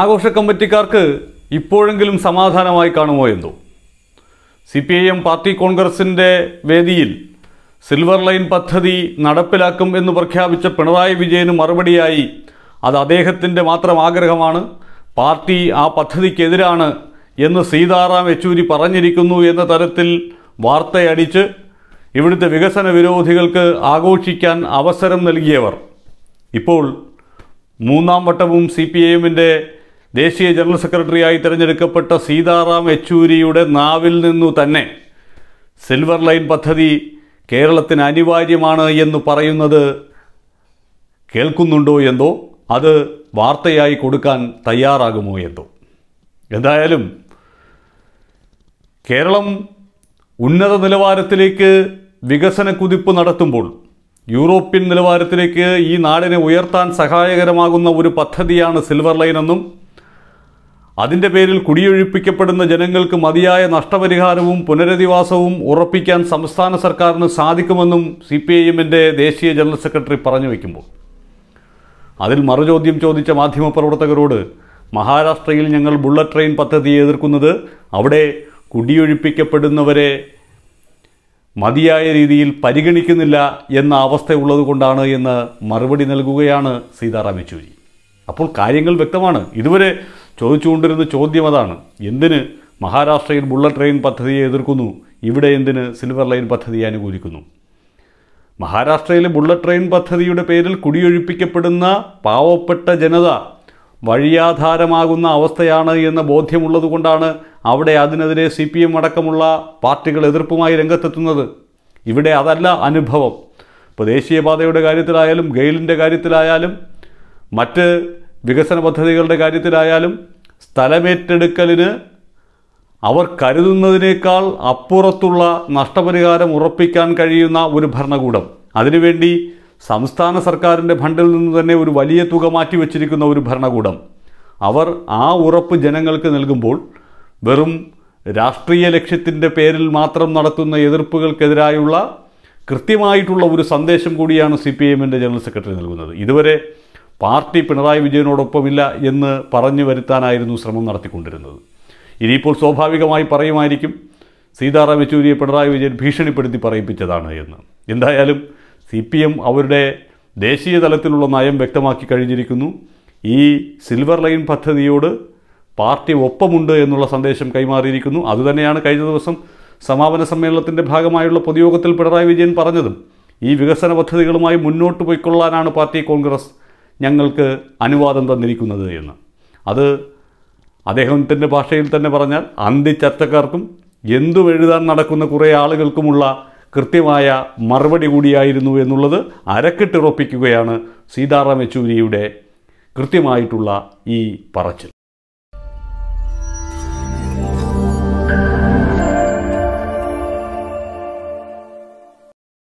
ആഘോഷ കമ്മിറ്റിക്കാർക്ക് ഇപ്പോഴെങ്കിലും സമാധാനമായി കാണുമോ എന്തോ C P I M party കോൺഗ്രസിൻ്റെ വേദിയിൽ സിൽവർ ലൈൻ പദ്ധതി നടപ്പിലാക്കും എന്ന് പ്രഖ്യാപിച്ച പിണറായി വിജയന് മറുപടിയായി അത് അദ്ദേഹത്തിൻ്റെ മാത്രം ആഗ്രഹമാണ് പാർട്ടി ആ പദ്ധതിക്കെതിരാണ് എന്ന് സീതാറാം യെച്ചൂരി പറഞ്ഞിരിക്കുന്നു എന്ന തരത്തിൽ വാർത്തയടിച്ച് ഇവിടുത്തെ വികസന വിരോധികൾക്ക് ആഘോഷിക്കാൻ അവസരം നൽകിയവർ ഇപ്പോൾ മൂന്നാം വട്ടവും സി പി ഐ എമ്മിൻ്റെ ദേശീയ ജനറൽ സെക്രട്ടറിയായി തിരഞ്ഞെടുക്കപ്പെട്ട സീതാറാം യെച്ചൂരിയുടെ നാവിൽ നിന്നു തന്നെ സിൽവർ ലൈൻ പദ്ധതി കേരളത്തിന് അനിവാര്യമാണ് എന്ന് പറയുന്നത് കേൾക്കുന്നുണ്ടോ എന്തോ അത് വാർത്തയായി കൊടുക്കാൻ തയ്യാറാകുമോ എന്തോ എന്തായാലും കേരളം ഉന്നത നിലവാരത്തിലേക്ക് വികസന കുതിപ്പ് നടത്തുമ്പോൾ യൂറോപ്യൻ നിലവാരത്തിലേക്ക് ഈ നാടിനെ ഉയർത്താൻ സഹായകരമാകുന്ന ഒരു പദ്ധതിയാണ് സിൽവർ ലൈൻ എന്നും അതിൻ്റെ പേരിൽ കുടിയൊഴിപ്പിക്കപ്പെടുന്ന ജനങ്ങൾക്ക് മതിയായ നഷ്ടപരിഹാരവും പുനരധിവാസവും ഉറപ്പിക്കാൻ സംസ്ഥാന സർക്കാരിന് സാധിക്കുമെന്നും സി പി ഐ എമ്മിൻ്റെ ദേശീയ ജനറൽ സെക്രട്ടറി പറഞ്ഞു വയ്ക്കുമ്പോൾ അതിൽ മറുചോദ്യം ചോദിച്ച മാധ്യമപ്രവർത്തകരോട് മഹാരാഷ്ട്രയിൽ ഞങ്ങൾ ബുള്ളറ്റ് ട്രെയിൻ പദ്ധതി എതിർക്കുന്നത് അവിടെ കുടിയൊഴിപ്പിക്കപ്പെടുന്നവരെ മതിയായ രീതിയിൽ പരിഗണിക്കുന്നില്ല എന്ന അവസ്ഥ ഉള്ളതുകൊണ്ടാണ് എന്ന് മറുപടി നൽകുകയാണ് സീതാറാം യെച്ചൂരി അപ്പോൾ കാര്യങ്ങൾ വ്യക്തമാണ് ഇതുവരെ ചോദിച്ചുകൊണ്ടിരുന്ന ചോദ്യം അതാണ് എന്തിന് മഹാരാഷ്ട്രയിൽ ബുള്ളറ്റ് ട്രെയിൻ പദ്ധതിയെ എതിർക്കുന്നു ഇവിടെ എന്തിന് സിൽവർ ലൈൻ പദ്ധതിയെ അനുകൂലിക്കുന്നു മഹാരാഷ്ട്രയിലെ ബുള്ളറ്റ് ട്രെയിൻ പദ്ധതിയുടെ പേരിൽ കുടിയൊഴിപ്പിക്കപ്പെടുന്ന പാവപ്പെട്ട ജനത വഴിയാധാരമാകുന്ന അവസ്ഥയാണ് എന്ന ബോധ്യമുള്ളതുകൊണ്ടാണ് അവിടെ അതിനെതിരെ സി പി എം അടക്കമുള്ള പാർട്ടികൾ എതിർപ്പുമായി രംഗത്തെത്തുന്നത് ഇവിടെ അതല്ല അനുഭവം ഇപ്പോൾ ദേശീയപാതയുടെ കാര്യത്തിലായാലും ഗെയിലിൻ്റെ കാര്യത്തിലായാലും മറ്റ് വികസന പദ്ധതികളുടെ കാര്യത്തിലായാലും സ്ഥലമേറ്റെടുക്കലിന് അവർ കരുതുന്നതിനേക്കാൾ അപ്പുറത്തുള്ള നഷ്ടപരിഹാരം ഉറപ്പിക്കാൻ കഴിയുന്ന ഒരു ഭരണകൂടം അതിനുവേണ്ടി സംസ്ഥാന സർക്കാരിൻ്റെ ഫണ്ടിൽ നിന്ന് തന്നെ ഒരു വലിയ തുക മാറ്റി വച്ചിരിക്കുന്ന ഒരു ഭരണകൂടം അവർ ആ ഉറപ്പ് ജനങ്ങൾക്ക് നൽകുമ്പോൾ വെറും രാഷ്ട്രീയ ലക്ഷ്യത്തിൻ്റെ പേരിൽ മാത്രം നടത്തുന്ന എതിർപ്പുകൾക്കെതിരായുള്ള കൃത്യമായിട്ടുള്ള ഒരു സന്ദേശം കൂടിയാണ് സി പി എമ്മിൻ്റെ ജനറൽ സെക്രട്ടറി നൽകുന്നത് ഇതുവരെ പാർട്ടി പിണറായി വിജയനോടൊപ്പമില്ല എന്ന് പറഞ്ഞു വരുത്താനായിരുന്നു ശ്രമം നടത്തിക്കൊണ്ടിരുന്നത് ഇനിയിപ്പോൾ സ്വാഭാവികമായി പറയുമായിരിക്കും സീതാറാം യെച്ചൂരിയെ പിണറായി വിജയൻ ഭീഷണിപ്പെടുത്തി പറയിപ്പിച്ചതാണ് എന്ന് എന്തായാലും സി പി എം അവരുടെ ദേശീയ തലത്തിലുള്ള നയം വ്യക്തമാക്കി കഴിഞ്ഞിരിക്കുന്നു ഈ സിൽവർ ലൈൻ പദ്ധതിയോട് പാർട്ടി ഒപ്പമുണ്ട് എന്നുള്ള സന്ദേശം കൈമാറിയിരിക്കുന്നു അതുതന്നെയാണ് കഴിഞ്ഞ ദിവസം സമാപന സമ്മേളനത്തിൻ്റെ ഭാഗമായുള്ള പൊതുയോഗത്തിൽ പിണറായി വിജയൻ പറഞ്ഞതും ഈ വികസന പദ്ധതികളുമായി മുന്നോട്ട് പോയിക്കൊള്ളാനാണ് പാർട്ടി കോൺഗ്രസ് ഞങ്ങൾക്ക് അനുവാദം തന്നിരിക്കുന്നത് എന്ന് അത് അദ്ദേഹത്തിൻ്റെ ഭാഷയിൽ തന്നെ പറഞ്ഞാൽ അന്ത്യ ചർച്ചക്കാർക്കും എന്തും എഴുതാൻ നടക്കുന്ന കുറേ ആളുകൾക്കുമുള്ള കൃത്യമായ മറുപടി കൂടിയായിരുന്നു എന്നുള്ളത് അരക്കിട്ടുറപ്പിക്കുകയാണ് സീതാറാം യെച്ചൂരിയുടെ കൃത്യമായിട്ടുള്ള ഈ പറച്ചിൽ